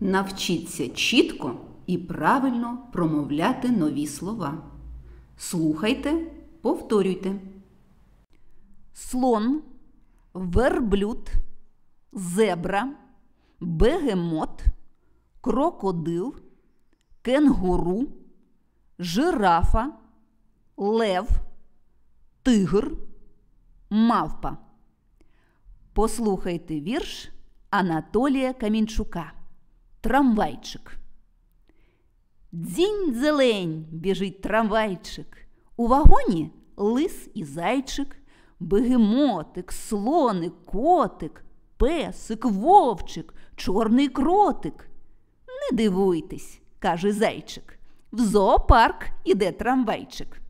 Навчіться чітко і правильно промовляти нові слова. Слухайте, повторюйте. Слон, верблюд, зебра, бегемот, крокодил, кенгуру, жирафа, лев, тигр, мавпа. Послухайте вірш Анатолія Камінчука трамвайчик. Дзінь зелень біжить трамвайчик. У вагоні лис і зайчик, бегемотик, слоник, котик, песик, вовчик, чорний кротик. Не дивуйтесь, каже зайчик. В зоопарк іде трамвайчик.